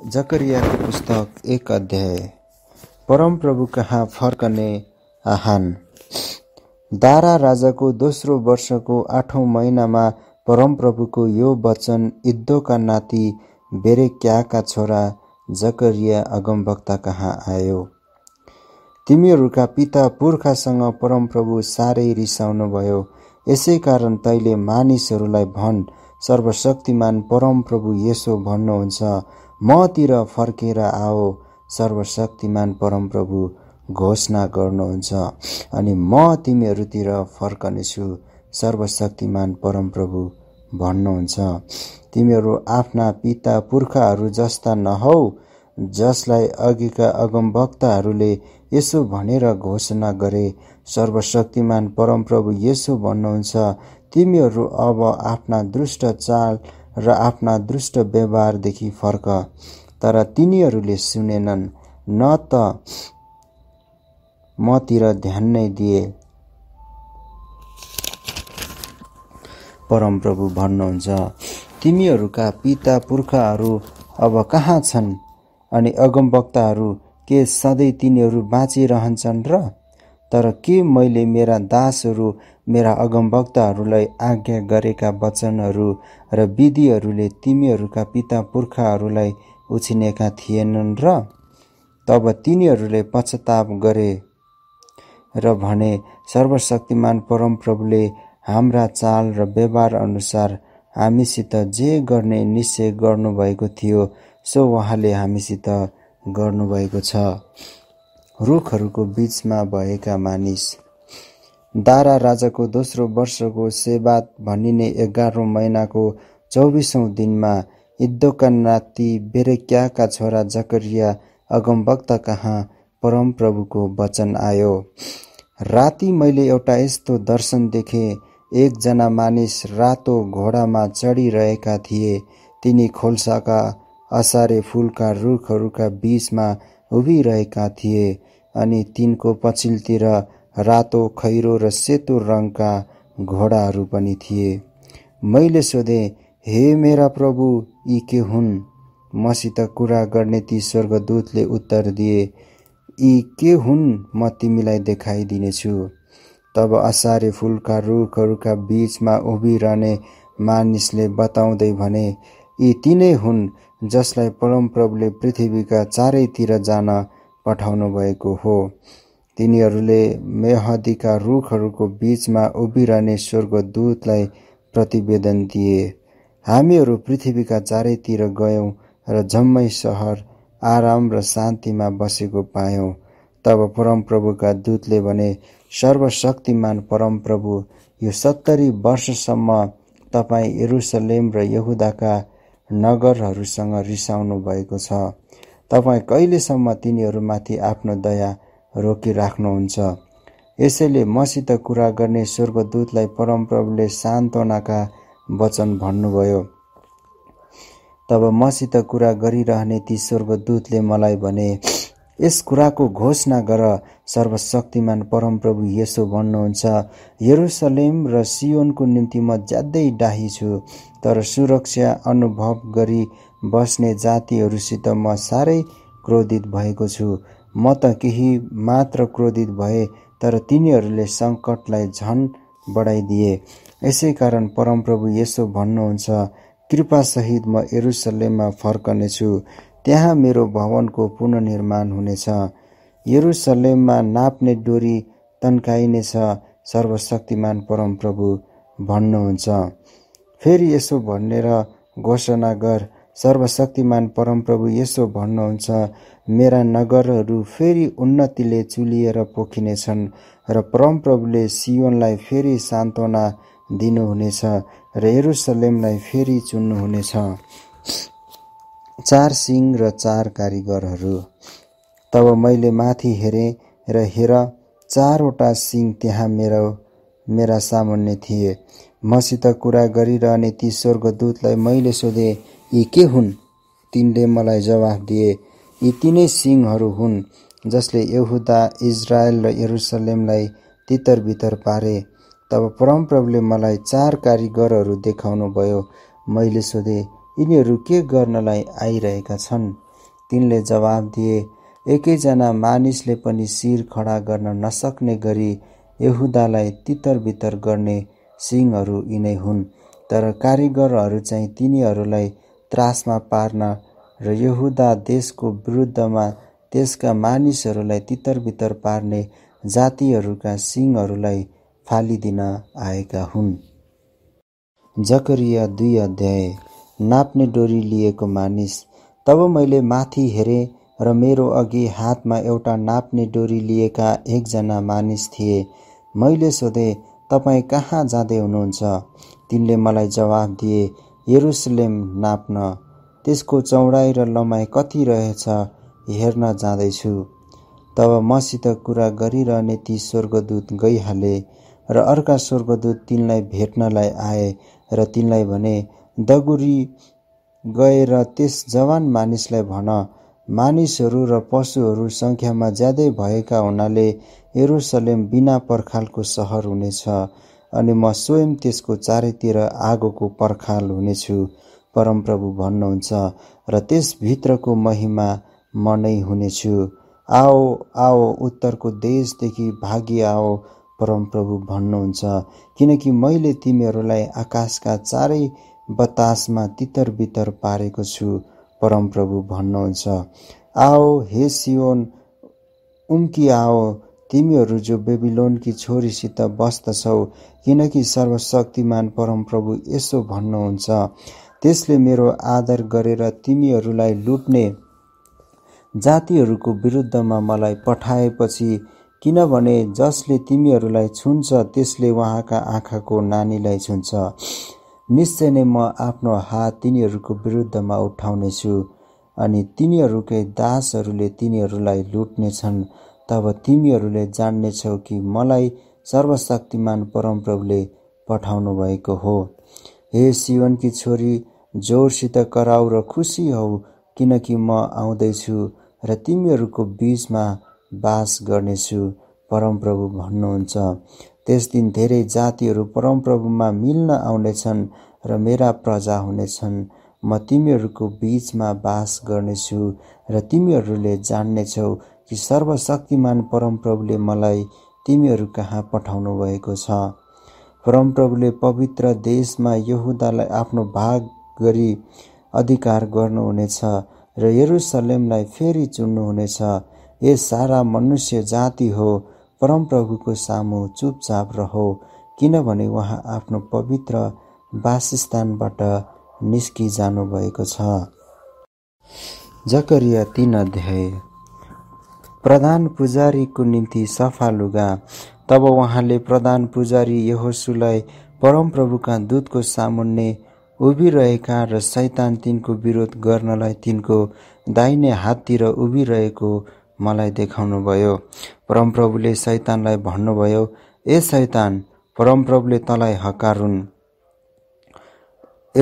जकरियाको पुस्तक एक अध्याय परमप्रभु कहाँ फर्कने आहान दारा राजाको दोस्रो वर्षको आठौँ महिनामा परमप्रभुको यो वचन इद्दोका नाति बेरेक्याका छोरा जकरिया अगमवक्ता कहाँ आयो तिमीहरूका पिता पुर्खासँग परमप्रभु साह्रै रिसाउनु भयो यसै कारण तैले मानिसहरूलाई भन् सर्वशक्तिमान परमप्रभु यसो भन्नुहुन्छ मतिर फर्केर आओ सर्वशक्तिमान परमप्रभु घोषणा गर्नुहुन्छ अनि म तिमीहरूतिर फर्कनेछु सर्वशक्तिमान परमप्रभु भन्नुहुन्छ तिमीहरू आफ्ना पिता पुर्खाहरू जस्ता नहौ जसलाई अघिका अगमवक्ताहरूले यसो भनेर घोषणा गरे सर्वशक्तिमान परमप्रभु यसो भन्नुहुन्छ तिमीहरू अब आफ्ना दुष्ट चाल र आफ्ना दुष्ट व्यवहारदेखि फर्क तर तिनीहरूले सुनेनन् न त मतिर ध्यान नै दिए परमप्रभु भन्नुहुन्छ तिमीहरूका पिता पुर्खाहरू अब कहाँ छन् अनि अगमवक्ताहरू के सधैँ तिनीहरू बाँचिरहन्छन् र तर के मैले मेरा दासहरू मेरा अगमवक्ताहरूलाई आज्ञा गरेका वचनहरू र विधिहरूले तिमीहरूका पिता पुर्खाहरूलाई उछिनेका थिएनन् र तब तिनीहरूले पश्चाताप गरे र भने सर्वशक्तिमान परमप्रभुले हाम्रा चाल र व्यवहार अनुसार हामीसित जे गर्ने निश्चय गर्नुभएको थियो सो उहाँले हामीसित गर्नुभएको छ रुखहरूको बिचमा भएका मानिस दारा राजाको दोस्रो वर्षको सेवा भनिने एघारौँ महिनाको चौबिसौँ दिनमा इद्दोका नाति बेरेक्याका छोरा जकरिया अगमभक्त कहाँ परमप्रभुको वचन आयो राति मैले एउटा यस्तो दर्शन देखेँ एकजना मानिस रातो घोडामा चढिरहेका थिए तिनी खोल्साका असारे फुलका रुखहरूका बिचमा उभिरहेका थिए अनि तिनको पछिल्तिर रातो खैरो र सेतो रङका घोडाहरू पनि थिए मैले सोधेँ हे मेरा प्रभु यी के हुन् मसित कुरा गर्ने ती स्वर्गदूतले उत्तर दिए यी के हुन् म तिमीलाई देखाइदिनेछु तब असारे फुलका रुखहरूका बिचमा उभिरहने मानिसले बताउँदै भने यी तिनै हुन् जसलाई परमप्रभुले पृथ्वीका चारैतिर जान पठाउनु भएको हो तिनीहरूले मेहदीका रुखहरूको बीचमा उभिरहने स्वर्गदूतलाई प्रतिवेदन दिए हामीहरू पृथ्वीका चारैतिर गयौँ र जम्मै सहर आराम र शान्तिमा बसेको पायौँ तब परमप्रभुका दूतले भने सर्वशक्तिमान परमप्रभु यो सत्तरी वर्षसम्म तपाईँ यरुसलेम र यहुदाका नगरहरूसँग रिसाउनु भएको छ तपाईँ कहिलेसम्म तिनीहरूमाथि आफ्नो दया रोकिराख्नुहुन्छ यसैले मसित कुरा गर्ने स्वर्गदूतलाई परमप्रभुले सान्त्वनाका वचन भन्नुभयो तब मसित कुरा गरिरहने ती स्वर्गदूतले मलाई भने यस कुराको घोषणा गर सर्वशक्तिमान परमप्रभु यसो भन्नुहुन्छ यरुसलेम र सियोनको निम्ति म ज्यादै डाही छु तर सुरक्षा अनुभव गरी बस्ने जातिहरूसित म साह्रै क्रोधित भएको छु म त केही मात्र क्रोधित भए तर तिनीहरूले सङ्कटलाई झन बढाइदिए यसै कारण परमप्रभु यसो भन्नुहुन्छ कृपासहित म यरुसलेममा फर्कनेछु त्यहाँ मेरो भवनको पुननिर्माण हुनेछ यरुसलेममा नाप्ने डोरी तन्काइनेछ सर्वशक्तिमान परमप्रभु भन्नुहुन्छ फेरि यसो भनेर घोषणा गर सर्वशक्तिमान परमप्रभु यसो भन्नुहुन्छ मेरा नगरहरू फेरि उन्नतिले चुलिएर पोखिनेछन् र परमप्रभुले सियोनलाई फेरि सान्त्वना दिनुहुनेछ र हेरुसलेमलाई फेरि चुन्नुहुनेछ चार सिंह र चार कारिगरहरू तब मैले माथि हेरेँ र हेर चारवटा सिङ त्यहाँ मेरो मेरा सामान्य थिए मसित कुरा गरिरहने ती स्वर्गदूतलाई मैले सोधेँ यी के हुन् तिनले मलाई जवाफ दिए यी तिनै सिंहहरू हुन् जसले यहुदा इजरायल र यरुसलेमलाई तितरबितर पारे तब परमप्रभुले मलाई चार कारिगरहरू देखाउनु भयो मैले सोधेँ यिनीहरू के गर्नलाई आइरहेका छन् तिनले जवाब दिए एकैजना मानिसले पनि शिर खडा गर्न नसक्ने गरी यहुदालाई तितरबितर गर्ने सिंहहरू यिनै हुन् तर कारिगरहरू चाहिँ तिनीहरूलाई त्रासमा पार्न र यहुदा देशको विरुद्धमा त्यसका मानिसहरूलाई तितरबितर पार्ने जातिहरूका सिंहहरूलाई फालिदिन आएका हुन् जकरिया दुई अध्याय नाप्ने डोरी लिएको मानिस तब मैले माथि हेरेँ र मेरो अघि हातमा एउटा नाप्ने डोरी लिएका एकजना मानिस थिए मैले सोधेँ तपाईँ कहाँ जाँदै हुनुहुन्छ तिनले मलाई जवाब दिए यरुसलेम नाप्न त्यसको चौडाइ र लम्बाइ कति रहेछ हेर्न जाँदैछु तब मसित कुरा गरिरहने ती स्वर्गदूत गइहाले र अर्का स्वर्गदूत तिनलाई भेट्नलाई आए र तिनलाई भने दगुरी गएर त्यस जवान मानिसलाई भन मानिसहरू र पशुहरू सङ्ख्यामा ज्यादै भएका हुनाले एरोसलेम बिना पर्खालको सहर हुनेछ अनि म स्वयं त्यसको चारैतिर आगोको पर्खाल हुनेछु परमप्रभु भन्नुहुन्छ र त्यसभित्रको महिमा म नै हुनेछु आओ आओ उत्तरको देशदेखि भागी आओ परमप्रभु भन्नुहुन्छ किनकि मैले तिमीहरूलाई आकाशका चारै बतासमा तितर बितर पारेको छु परमप्रभु भन्नुहुन्छ आओ हे सिओन उम्की आओ तिमीहरू जो बेबिलोनकी छोरीसित बस्दछौ किनकि सर्वशक्तिमान परमप्रभु यसो भन्नुहुन्छ त्यसले मेरो आदर गरेर तिमीहरूलाई लुट्ने जातिहरूको विरुद्धमा मलाई पठाएपछि किनभने जसले तिमीहरूलाई छुन्छ त्यसले उहाँका आँखाको नानीलाई छुन्छ निश्चय नै म आफ्नो हात तिनीहरूको विरुद्धमा उठाउनेछु अनि तिनीहरूकै दासहरूले तिनीहरूलाई लुट्नेछन् तब तिमीहरूले जान्नेछौ कि मलाई सर्वशक्तिमान परमप्रभुले पठाउनु भएको हो हे सिवनकी छोरी जोरसित कराउ र खुसी हौ किनकि म आउँदैछु र तिमीहरूको बिचमा बास गर्नेछु परमप्रभु भन्नुहुन्छ त्यस दिन धेरै जातिहरू परमप्रभुमा मिल्न आउनेछन् र मेरा प्रजा हुनेछन् म तिमीहरूको बिचमा बास गर्नेछु र तिमीहरूले जान्नेछौ कि सर्वशक्तिमान परमप्रभुले मलाई तिमीहरू कहाँ पठाउनु भएको छ परमप्रभुले पवित्र देशमा यहुदालाई आफ्नो भाग गरी अधिकार गर्नुहुनेछ र यरुसलेमलाई फेरि चुन्नुहुनेछ यस सारा मनुष्य जाति हो परमप्रभुको सामु चुपचाप रहो किनभने उहाँ आफ्नो पवित्र वासस्थानबाट निस्किजानु भएको छ जकरिया तिन अध्याय प्रधान पुजारीको निम्ति सफा लुगा तब उहाँले प्रधान पुजारी यहोसुलाई परमप्रभुका दूतको सामुन्ने उभिरहेका र शैतान तिनको विरोध गर्नलाई तिनको दाहिने हाततिर उभिरहेको मलाई देखाउनुभयो परमप्रभुले शैतानलाई भन्नुभयो ए शैतान परमप्रभुले तँलाई हकारुन्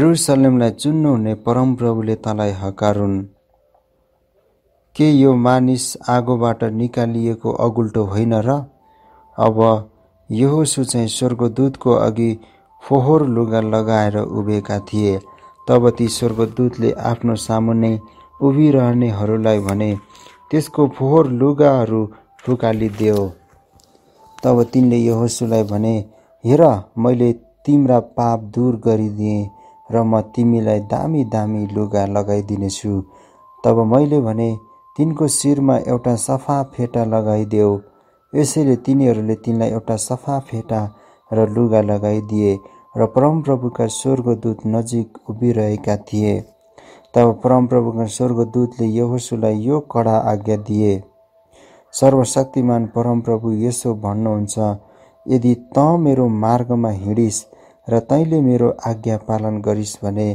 एरुसलेमलाई हुने परमप्रभुले तँलाई हकारुन् के यो मानिस आगोबाट निकालिएको अगुल्टो होइन र अब यो चाहिँ स्वर्गदूतको अघि फोहोर लुगा लगाएर उभिएका थिए तब ती स्वर्गदूतले आफ्नो सामुन्ने उभिरहनेहरूलाई भने त्यसको फोहोर लुगाहरू देऊ तब तिनले यहोसुलाई भने हेर मैले तिम्रा पाप दूर गरिदिएँ र म तिमीलाई दामी दामी लुगा लगाइदिनेछु तब मैले भने तिनको शिरमा एउटा सफा फेटा लगाइदेऊ यसैले तिनीहरूले तिनलाई एउटा सफा फेटा र लुगा लगाइदिए र परमप्रभुका स्वर्गदूत नजिक उभिरहेका थिए तब परमप्रभुका स्वर्गदूतले यहोसुलाई यो कडा आज्ञा दिए सर्वशक्तिमान परमप्रभु यसो भन्नुहुन्छ यदि त मेरो मार्गमा हिँडिस् र तैँले मेरो आज्ञा पालन गरिस् भने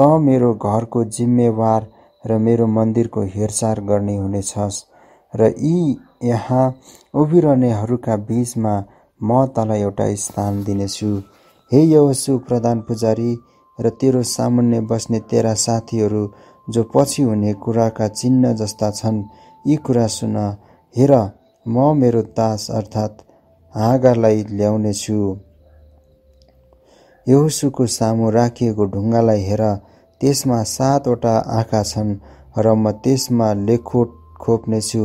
त मेरो घरको जिम्मेवार र मेरो मन्दिरको हेरचाह गर्ने हुनेछस् र यी यहाँ उभिरहनेहरूका बिचमा म तँलाई एउटा स्थान दिनेछु हे यहोसु प्रधान पुजारी र तेरो सामान्य बस्ने तेरा साथीहरू जो पछि हुने कुराका चिन्ह जस्ता छन् यी कुरा सुन हेर म मेरो दास अर्थात् हाँगालाई ल्याउनेछु यहोसुको सामु राखिएको ढुङ्गालाई हेर त्यसमा सातवटा आँखा छन् र म त्यसमा लेखोट खोप्नेछु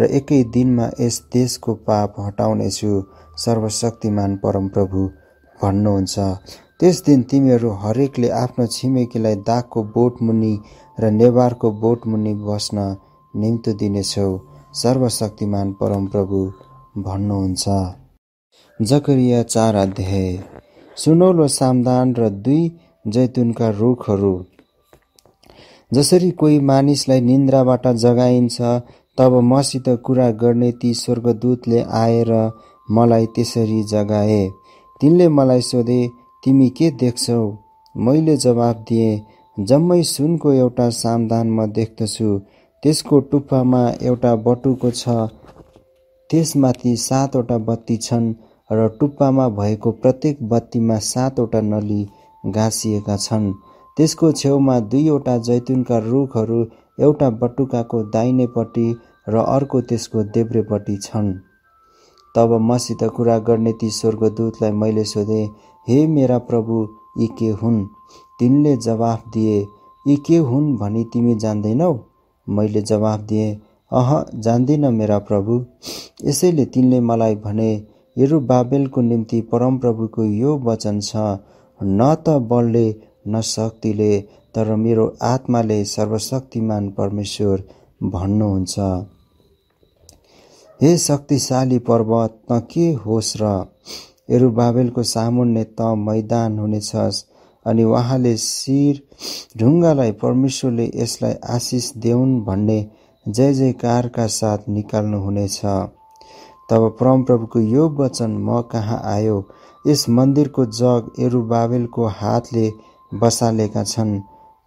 र एकै दिनमा यस देशको पाप हटाउनेछु सर्वशक्तिमान परमप्रभु भन्नुहुन्छ त्यस दिन तिमीहरू हरेकले आफ्नो छिमेकीलाई दागको बोटमुनि र नेवारको बोटमुनि बस्न निम्तो दिनेछौ सर्वशक्तिमान परमप्रभु भन्नुहुन्छ जकरिया चार अध्याय सुनौलो सामदान र दुई जैतुनका रुखहरू जसरी कोही मानिसलाई निन्द्राबाट जगाइन्छ तब मसित कुरा गर्ने ती स्वर्गदूतले आएर मलाई त्यसरी जगाए तिनले मलाई सोधे तिमी के देख्छौ मैले जवाब दिएँ जम्मै सुनको एउटा सामदान म देख्दछु त्यसको टुप्पामा एउटा बटुको छ त्यसमाथि सातवटा बत्ती छन् र टुप्पामा भएको प्रत्येक बत्तीमा सातवटा नली गाँसिएका छन् त्यसको छेउमा दुईवटा जैतुनका रुखहरू एउटा बटुकाको दाहिनेपट्टि र अर्को त्यसको देब्रेपट्टि छन् तब मसित कुरा गर्ने ती स्वर्गदूतलाई मैले सोधेँ हे मेरा प्रभु यी के हुन् तिनले जवाफ दिए यी के हुन् भनी तिमी जान्दैनौ मैले जवाफ दिएँ अह जान्दिन मेरा प्रभु यसैले तिनले मलाई भने हेरु बाबेलको निम्ति परमप्रभुको यो वचन छ न त बलले न शक्तिले तर मेरो आत्माले सर्वशक्तिमान परमेश्वर भन्नुहुन्छ हे शक्तिशाली पर्वत त के होस् र बाबेलको सामुन्ने त मैदान हुनेछस् अनि उहाँले शिर ढुङ्गालाई परमेश्वरले यसलाई आशिष देऊन् भन्ने जय जयकारका साथ निकाल्नुहुनेछ तब परमप्रभुको यो वचन म कहाँ आयो यस मन्दिरको जग बाबेलको हातले बसालेका छन्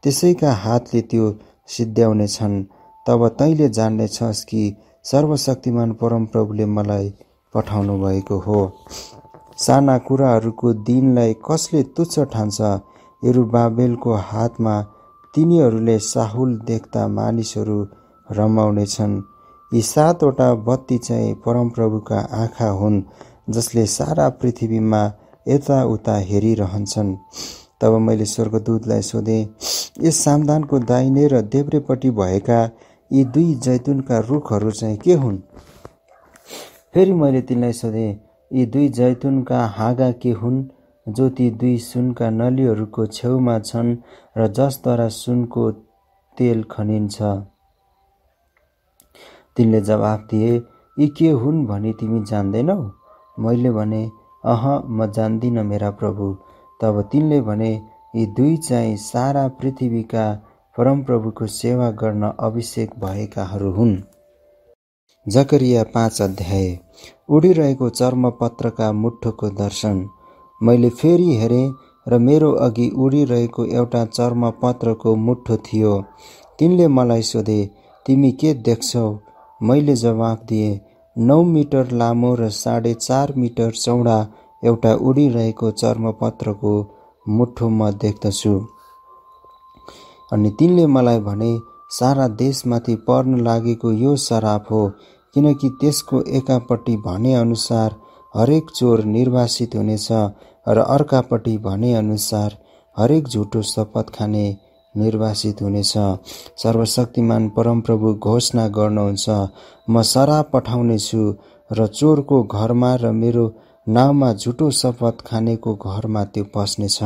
त्यसैका हातले त्यो सिद्ध्याउने छन् तब तैँले जान्नेछस् कि सर्वशक्तिमान परमप्रभुले मलाई पठाउनु भएको हो साना कुराहरूको दिनलाई कसले तुच्छ ठान्छ बाबेलको हातमा तिनीहरूले साहुल देख्दा मानिसहरू रमाउनेछन् यी सातवटा बत्ती चाहिँ परमप्रभुका आँखा हुन् जसले सारा पृथ्वीमा यताउता हेरिरहन्छन् तब मैले स्वर्गदूतलाई सोधेँ यस सामदानको दाहिने र देब्रेपट्टि भएका यी दुई जैतुनका रुखहरू चाहिँ के हुन् फेरि मैले तिनलाई सोधेँ यी दुई जैतुनका हाँगा के हुन् जो ती दुई सुनका नलीहरूको छेउमा छन् र जसद्वारा सुनको तेल खनिन्छ तिनले जवाफ दिए यी के हुन् भने तिमी जान्दैनौ मैले भने अह म जान्दिनँ मेरा प्रभु तब तिनले भने यी दुई चाहिँ सारा पृथ्वीका परमप्रभुको सेवा गर्न अभिषेक भएकाहरू हुन् जकरिया पाँच अध्याय उडिरहेको चर्मपत्रका मुठोको दर्शन मैले फेरि हेरेँ र मेरो अघि उडिरहेको एउटा चर्मपत्रको मुठो थियो तिनले मलाई सोधे तिमी के देख्छौ मैले जवाफ दिएँ नौ मिटर लामो र साढे चार मिटर चौडा एउटा उडिरहेको चर्मपत्रको मुठो म देख्दछु अनि तिनले मलाई भने सारा देशमाथि पर्न लागेको यो सराप हो किनकि त्यसको एकापट्टि भनेअनुसार हरेक चोर निर्वासित हुनेछ र अर्कापट्टि भनेअनुसार हरेक झुटो शपथ खाने निर्वासित हुनेछ सर्वशक्तिमान परमप्रभु घोषणा गर्नुहुन्छ म सराप पठाउनेछु र चोरको घरमा र मेरो नाउँमा झुटो शपथ खानेको घरमा त्यो पस्नेछ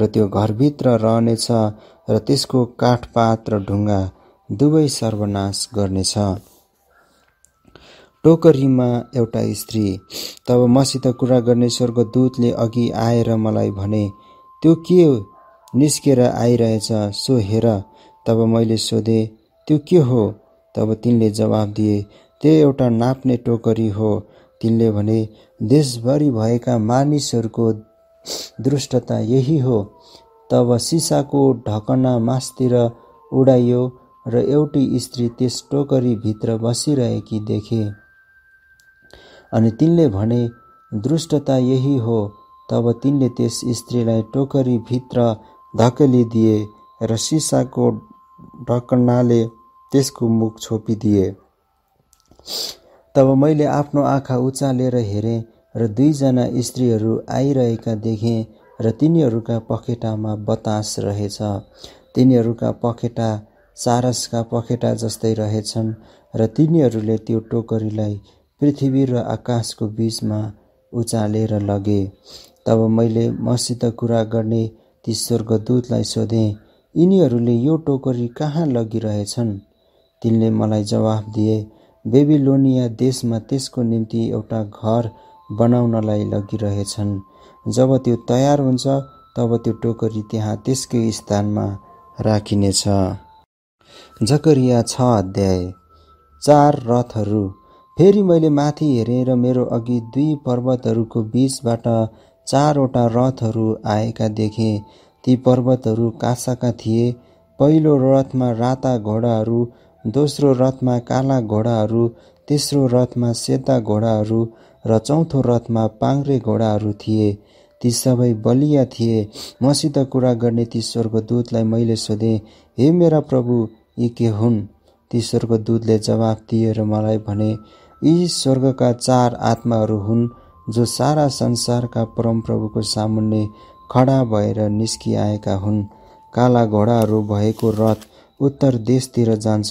र त्यो घरभित्र रहनेछ र त्यसको काठपात र ढुङ्गा दुवै सर्वनाश गर्नेछ टोकरीमा एउटा स्त्री तब मसित कुरा गर्ने स्वर्गदूतले अघि आएर मलाई भने त्यो के निस्केर आइरहेछ सो हेर तब मैले सोधेँ त्यो के हो तब तिनले जवाब दिए त्यो एउटा नाप्ने टोकरी हो तिनले भने देशभरि भएका मानिसहरूको दुष्टता यही हो तब सिसाको ढकना मासतिर उडाइयो र एउटी स्त्री त्यस टोकरीभित्र बसिरहेकी देखे अनि तिनले भने दुष्टता यही हो तब तिनले त्यस स्त्रीलाई टोकरीभित्र धकेलिदिए र सिसाको ढकनाले त्यसको मुख छोपिदिए तब मैले आफ्नो आँखा उचालेर हेरेँ र दुईजना स्त्रीहरू आइरहेका देखेँ र तिनीहरूका पखेटामा बतास रहेछ तिनीहरूका पखेटा सारसका पखेटा जस्तै रहेछन् र तिनीहरूले त्यो टोकरीलाई पृथ्वी र आकाशको बिचमा उचालेर लगे तब मैले मसित कुरा गर्ने ती स्वर्गदूतलाई सोधेँ यिनीहरूले यो टोकरी कहाँ लगिरहेछन् तिनले मलाई जवाफ दिए बेबिलोनिया देशमा त्यसको निम्ति एउटा घर बनाउनलाई लगिरहेछन् जब त्यो तयार हुन्छ तब त्यो टोकरी त्यहाँ त्यसकै स्थानमा राखिनेछ जकरिया छ अध्याय चार रथहरू फेरि मैले माथि हेरेँ र मेरो अघि दुई पर्वतहरूको बिचबाट चारवटा रथहरू आएका देखेँ ती पर्वतहरू कासाका थिए पहिलो रथमा राता घोडाहरू दोस्रो रथमा काला घोडाहरू तेस्रो रथमा सेता घोडाहरू र चौथो रथमा पाङ्रे घोडाहरू थिए ती सबै बलिया थिए मसित कुरा गर्ने ती स्वर्गदूतलाई मैले सोधेँ हे मेरा प्रभु यी के हुन् ती स्वर्गदूतले जवाफ दिए र मलाई भने यी स्वर्गका चार आत्माहरू हुन् जो सारा संसारका परमप्रभुको सामुन्ने खडा भएर निस्किआएका हुन् काला घोडाहरू भएको रथ उत्तर देशतिर जान्छ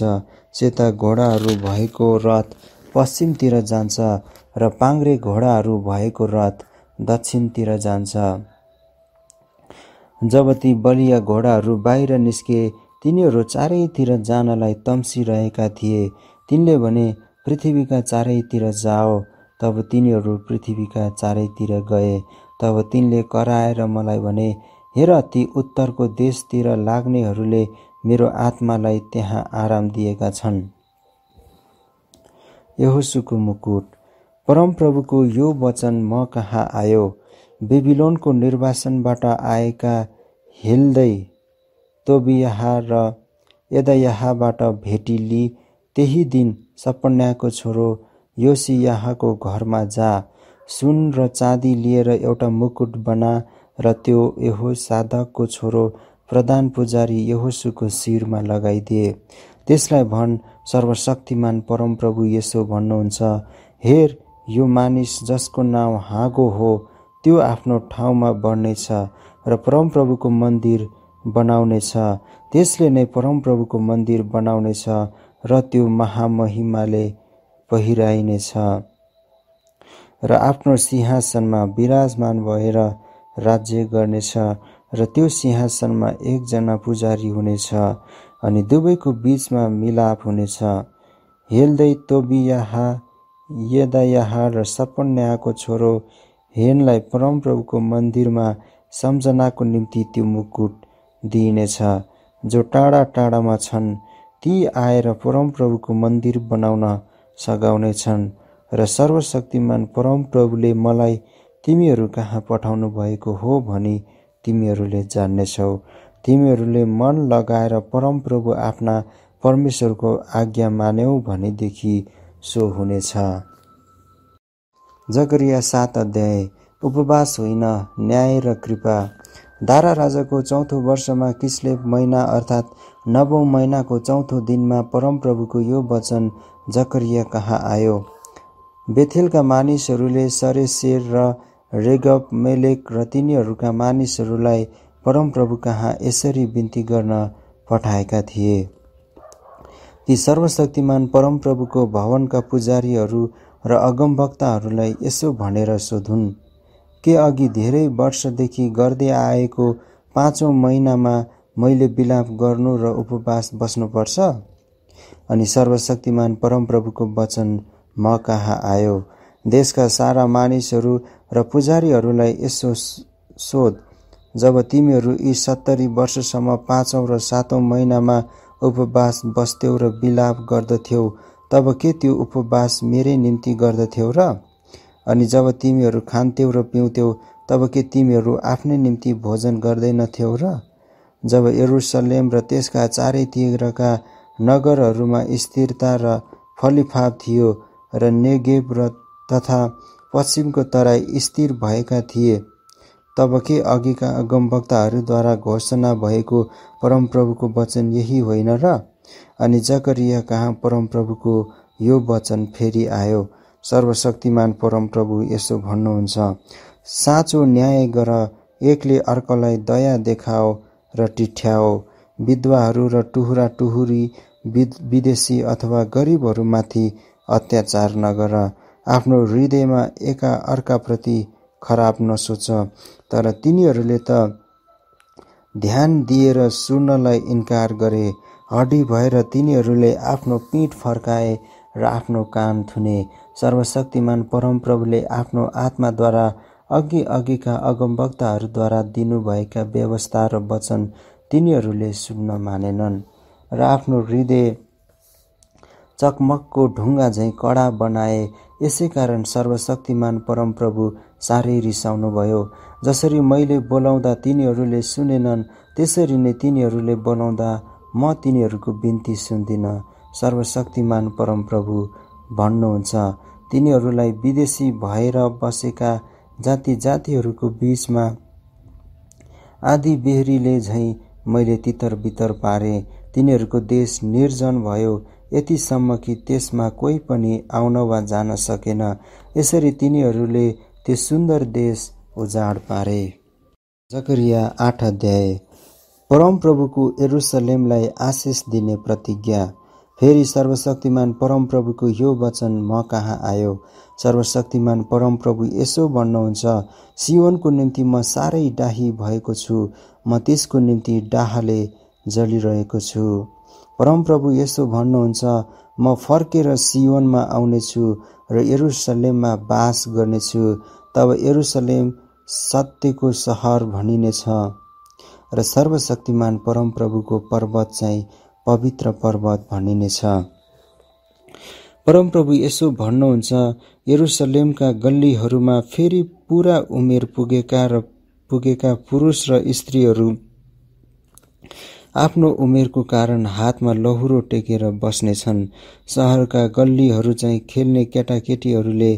सेता घोडाहरू भएको रथ पश्चिमतिर जान्छ र पाङ्रे घोडाहरू भएको रथ दक्षिणतिर जान्छ जब ती बलिया घोडाहरू बाहिर निस्के तिनीहरू चारैतिर जानलाई तम्सिरहेका थिए तिनले भने पृथ्वीका चारैतिर जाओ तब तिनीहरू पृथ्वीका चारैतिर गए तब तिनले कराएर मलाई भने हेर ती उत्तरको देशतिर लाग्नेहरूले मेरो आत्मालाई त्यहाँ आराम दिएका छन् यहोसुको मुकुट परमप्रभुको यो वचन म कहाँ आयो बेबिलोनको निर्वासनबाट आएका हिल्दै तोबियाहा र यदयाहाबाट भेटिली त्यही दिन सपन्याको छोरो योसियाहाको घरमा जा सुन र चाँदी लिएर एउटा मुकुट बना र त्यो यहो साधकको छोरो प्रधान पुजारी यहोसुको शिरमा लगाइदिए त्यसलाई भन् सर्वशक्तिमान परमप्रभु यसो भन्नुहुन्छ हेर यो मानिस जसको नाउँ हाँगो हो त्यो आफ्नो ठाउँमा बढ्नेछ र परमप्रभुको मन्दिर बनाउनेछ त्यसले नै परमप्रभुको मन्दिर बनाउनेछ र त्यो महामहिमाले पहिराइनेछ र आफ्नो सिंहासनमा विराजमान भएर राज्य गर्नेछ र त्यो सिंहासनमा एकजना पुजारी हुनेछ अनि दुवैको बिचमा मिलाप हुनेछ हेल्दै तोबियाहा यदायाहा र सपन्याहाको छोरो हेनलाई परमप्रभुको मन्दिरमा सम्झनाको निम्ति त्यो मुकुट दिइनेछ जो टाढा टाढामा छन् ती आएर परमप्रभुको मन्दिर बनाउन छन् र सर्वशक्तिमान परमप्रभुले मलाई तिमीहरू कहाँ पठाउनु भएको हो भनी तिमीहरूले जान्नेछौ तिमीहरूले मन लगाएर परमप्रभु आफ्ना परमेश्वरको आज्ञा मान्यौ भनेदेखि सो हुनेछ जगरिया सात अध्याय उपवास होइन न्याय र कृपा दारा राजाको चौथो वर्षमा किसले महिना अर्थात् नवौँ महिनाको चौथो दिनमा परमप्रभुको यो वचन जकरिया कहाँ आयो बेथेलका मानिसहरूले सरेसेर र रेगप मेलेक र तिनीहरूका मानिसहरूलाई परमप्रभु कहाँ यसरी बिन्ती गर्न पठाएका थिए ती सर्वशक्तिमान परमप्रभुको भवनका पुजारीहरू र अगमवक्ताहरूलाई यसो भनेर सोधुन् के अघि धेरै वर्षदेखि गर्दै आएको पाँचौँ महिनामा मैले विलाप गर्नु र उपवास बस्नुपर्छ अनि सर्वशक्तिमान परमप्रभुको वचन म कहाँ आयो देशका सारा मानिसहरू र पुजारीहरूलाई यसो सोध जब तिमीहरू यी सत्तरी वर्षसम्म पाँचौँ र सातौँ महिनामा उपवास बस्थ्यौ र बिलाप गर्दथ्यौ तब के त्यो उपवास मेरै निम्ति गर्दथ्यौ र अनि जब तिमीहरू खान्थ्यौ र पिउँथ्यौ तब के तिमीहरू आफ्नै निम्ति भोजन गर्दैनथ्यौ र जब एरुसलेम र त्यसका चारैतिरका नगरहरूमा स्थिरता र फलिफाप थियो र नेगेब र तथा पश्चिमको तराई स्थिर भएका थिए तब के अघिका अगमवक्ताहरूद्वारा घोषणा भएको परमप्रभुको वचन यही होइन र अनि जकरिया कहाँ परमप्रभुको यो वचन फेरि आयो सर्वशक्तिमान परमप्रभु यसो भन्नुहुन्छ साँचो न्याय गर एकले अर्कोलाई दया देखाओ र टिठ्याओ विधवाहरू र टुहुरा टुहुरी विदेशी अथवा गरिबहरूमाथि अत्याचार नगर आफ्नो हृदयमा एका अर्काप्रति खराब नसोच तर तिनीहरूले त ध्यान दिएर सुन्नलाई इन्कार गरे हड्डी भएर तिनीहरूले आफ्नो पीठ फर्काए र आफ्नो कान थुने सर्वशक्तिमान परमप्रभुले आफ्नो आत्माद्वारा अघि अघिका अगमवक्ताहरूद्वारा दिनुभएका व्यवस्था र वचन तिनीहरूले सुन्न मानेनन् र आफ्नो हृदय चकमकको ढुङ्गा झैँ कडा बनाए यसै कारण सर्वशक्तिमान परमप्रभु साह्रै भयो जसरी मैले बोलाउँदा तिनीहरूले सुनेनन् त्यसरी नै तिनीहरूले बोलाउँदा म तिनीहरूको बिन्ती सुन्दिनँ सर्वशक्तिमान परमप्रभु भन्नुहुन्छ तिनीहरूलाई विदेशी भएर बसेका जाति जातिहरूको बिचमा आदि बेहरीले झैँ मैले तितर बितर पारे तिनीहरूको देश निर्जन भयो यतिसम्म कि त्यसमा कोही पनि आउन वा जान सकेन यसरी तिनीहरूले त्यो सुन्दर देश उजाड पारे जकरिया आठ अध्याय परमप्रभुको एरुसलेमलाई आशिष दिने प्रतिज्ञा फेरि सर्वशक्तिमान परमप्रभुको यो वचन म कहाँ आयो सर्वशक्तिमान परमप्रभु यसो भन्नुहुन्छ सिवनको निम्ति म साह्रै डाही भएको छु म त्यसको निम्ति डाहले जलिरहेको छु परमप्रभु यसो भन्नुहुन्छ म फर्केर सियोनमा आउनेछु र यरुसलेममा बास गर्नेछु तब यरुसलेम सत्यको सहर भनिनेछ र सर्वशक्तिमान परमप्रभुको पर्वत चाहिँ पवित्र पर्वत भनिनेछ परमप्रभु यसो भन्नुहुन्छ यरुसलेमका गल्लीहरूमा फेरि पुरा उमेर पुगेका र पुगेका पुरुष र स्त्रीहरू आफ्नो उमेरको कारण हातमा लहुरो टेकेर बस्नेछन् सहरका गल्लीहरू चाहिँ खेल्ने केटाकेटीहरूले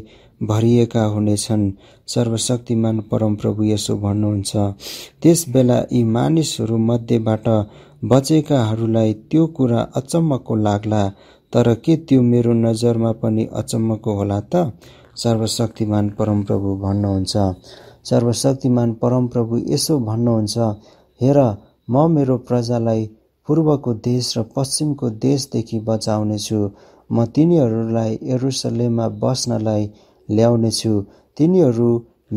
भरिएका हुनेछन् सर्वशक्तिमान परमप्रभु यसो भन्नुहुन्छ त्यसबेला यी मानिसहरू मध्येबाट बचेकाहरूलाई त्यो कुरा अचम्मको लाग्ला तर के त्यो मेरो नजरमा पनि अचम्मको होला त सर्वशक्तिमान परमप्रभु भन्नुहुन्छ सर्वशक्तिमान परमप्रभु यसो भन्नुहुन्छ हेर म मेरो प्रजालाई पूर्वको देश र पश्चिमको देशदेखि बचाउनेछु म तिनीहरूलाई यरुसलेममा बस्नलाई ल्याउनेछु तिनीहरू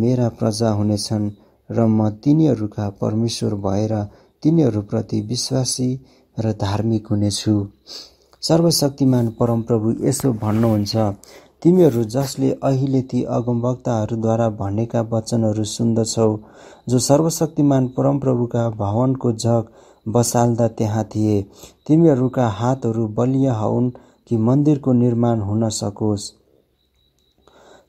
मेरा प्रजा हुनेछन् र म तिनीहरूका परमेश्वर भएर तिनीहरूप्रति विश्वासी र धार्मिक हुनेछु सर्वशक्तिमान परमप्रभु यसो भन्नुहुन्छ तिमीहरू जसले अहिले ती अगमवक्ताहरूद्वारा भनेका वचनहरू सुन्दछौ जो सर्वशक्तिमान परमप्रभुका भवनको जग बसाल्दा त्यहाँ थिए तिमीहरूका हातहरू बलिया हुन् कि मन्दिरको निर्माण हुन सकोस्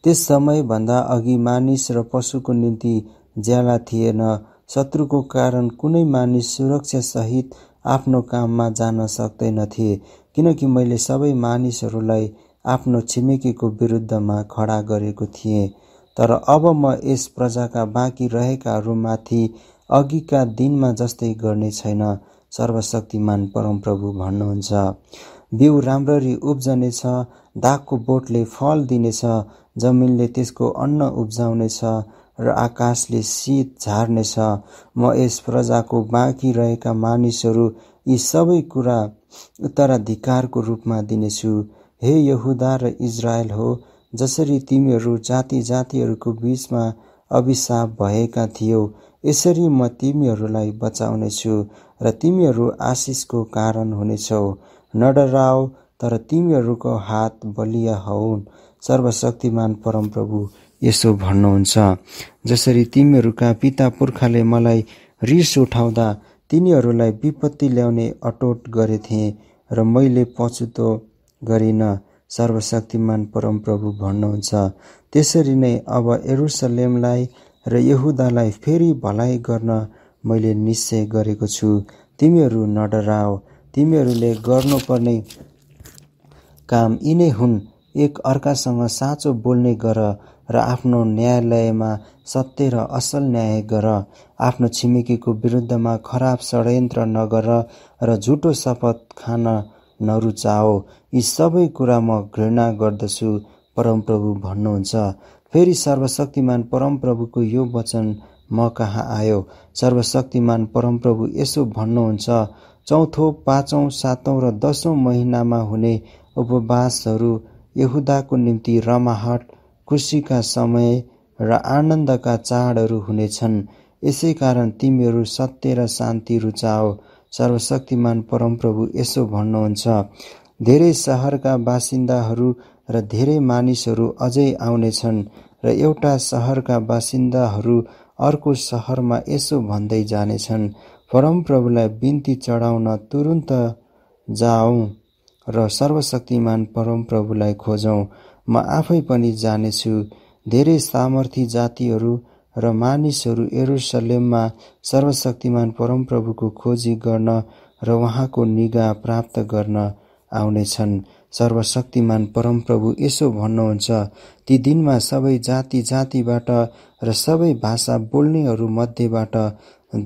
त्यस समयभन्दा अघि मानिस र पशुको निम्ति ज्याला थिएन शत्रुको कारण कुनै मानिस सुरक्षासहित आफ्नो काममा जान सक्दैनथे किनकि मैले सबै मानिसहरूलाई आफ्नो छिमेकीको विरुद्धमा खडा गरेको थिएँ तर अब म यस प्रजाका बाँकी रहेकाहरूमाथि अघिका दिनमा जस्तै गर्ने छैन सर्वशक्तिमान परमप्रभु भन्नुहुन्छ बिउ राम्ररी उब्जनेछ दागको बोटले फल दिनेछ जमिनले त्यसको अन्न उब्जाउनेछ र आकाशले शीत झार्नेछ म यस प्रजाको बाँकी रहेका मानिसहरू यी सबै कुरा उत्तराधिकारको रूपमा दिनेछु हे यहुदा र इजरायल हो जसरी तिमीहरू जाति जातिहरूको बिचमा अभिशाप भएका थियौ यसरी म तिमीहरूलाई बचाउनेछु र तिमीहरू आशिषको कारण हुनेछौ नडराओ तर तिमीहरूको हात बलिया हौन् सर्वशक्तिमान परमप्रभु यसो भन्नुहुन्छ जसरी तिमीहरूका पिता पुर्खाले मलाई रिस उठाउँदा तिनीहरूलाई विपत्ति ल्याउने अटोट गरेथे र मैले पछुतो गरिन सर्वशक्तिमान परमप्रभु भन्नुहुन्छ त्यसरी नै अब एरुसलेमलाई र यहुदालाई फेरि भलाइ गर्न मैले निश्चय गरेको छु तिमीहरू नडराओ तिमीहरूले गर्नुपर्ने काम यिनै हुन् एक अर्कासँग साँचो बोल्ने गर र आफ्नो न्यायालयमा सत्य र असल न्याय गर आफ्नो छिमेकीको विरुद्धमा खराब षड्यन्त्र नगर र झुटो शपथ खान नरुचाओ यी सबै कुरा म घृणा गर्दछु परमप्रभु भन्नुहुन्छ फेरि सर्वशक्तिमान परमप्रभुको यो वचन म कहाँ आयो सर्वशक्तिमान परमप्रभु यसो भन्नुहुन्छ चौथो पाँचौँ सातौँ र दसौँ महिनामा हुने उपवासहरू यहुदाको निम्ति रमाहट खुसीका समय र आनन्दका चाडहरू हुनेछन् यसै कारण तिमीहरू सत्य र शान्ति रुचाओ सर्वशक्तिमान परमप्रभु यसो भन्नुहुन्छ धेरै सहरका बासिन्दाहरू र धेरै मानिसहरू अझै आउनेछन् र एउटा सहरका बासिन्दाहरू अर्को सहरमा यसो भन्दै जानेछन् परमप्रभुलाई बिन्ती चढाउन तुरुन्त जाऊ र सर्वशक्तिमान परमप्रभुलाई खोजौँ म आफै पनि जानेछु धेरै सामर्थी जातिहरू र मानिसहरू एरुसलेममा सर्वशक्तिमान परमप्रभुको खोजी गर्न र उहाँको निगा प्राप्त गर्न आउनेछन् सर्वशक्तिमान परमप्रभु यसो भन्नुहुन्छ ती दिनमा सबै जाति जातिबाट र सबै भाषा बोल्नेहरू मध्येबाट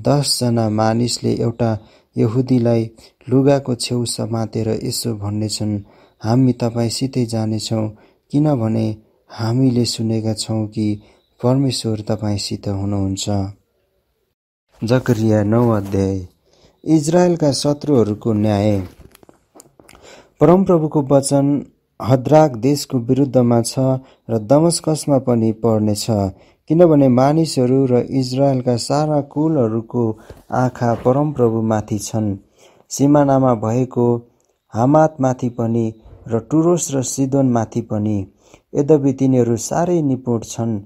दसजना मानिसले एउटा यहुदीलाई लुगाको छेउ समातेर यसो भन्नेछन् हामी तपाईँसितै जानेछौँ किनभने हामीले सुनेका छौँ कि परमेश्वर तपाईँसित हुनुहुन्छ जकरिया नौ अध्याय इजरायलका शत्रुहरूको न्याय परमप्रभुको वचन हद्राक देशको विरुद्धमा छ र दमसकसमा पनि पर्नेछ किनभने मानिसहरू र इजरायलका सारा कुलहरूको आँखा परमप्रभुमाथि छन् सिमानामा भएको हामातमाथि पनि र टुरोस र सिदोनमाथि पनि यद्यपि तिनीहरू साह्रै निपुण छन्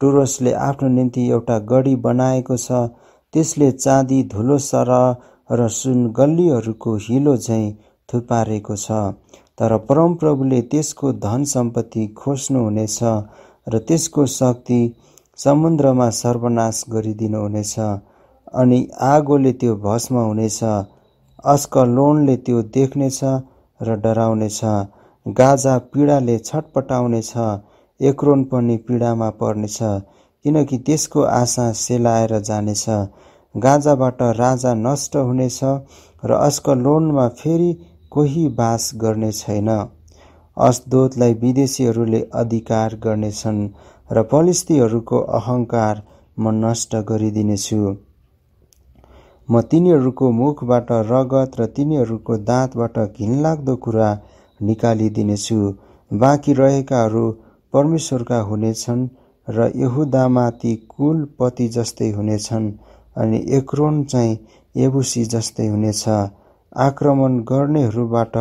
टुरोसले आफ्नो निम्ति एउटा गढी बनाएको छ त्यसले चाँदी धुलो सर र सुन गल्लीहरूको हिलो झैँ थुपारेको छ तर परमप्रभुले त्यसको धन सम्पत्ति खोज्नुहुनेछ र त्यसको शक्ति समुद्रमा सर्वनाश गरिदिनुहुनेछ अनि आगोले त्यो भस्म हुनेछ अस्कलोनले त्यो देख्नेछ र डराउनेछ गाजा पीडाले छटपटाउनेछ एक्रोन पनि पीडामा पर्नेछ किनकि त्यसको आशा सेलाएर जानेछ गाजाबाट राजा नष्ट हुनेछ र लोनमा फेरि कोही बास गर्ने छैन अस्दोतलाई विदेशीहरूले अधिकार गर्नेछन् र पलिस्तीहरूको अहङ्कार म नष्ट गरिदिनेछु म तिनीहरूको मुखबाट रगत र तिनीहरूको दाँतबाट घिनलाग्दो कुरा निकालिदिनेछु बाँकी रहेकाहरू परमेश्वरका हुनेछन् र यहुदामा ती कुलपति जस्तै हुनेछन् अनि एक्रोन चाहिँ एबुसी जस्तै हुनेछ आक्रमण गर्नेहरूबाट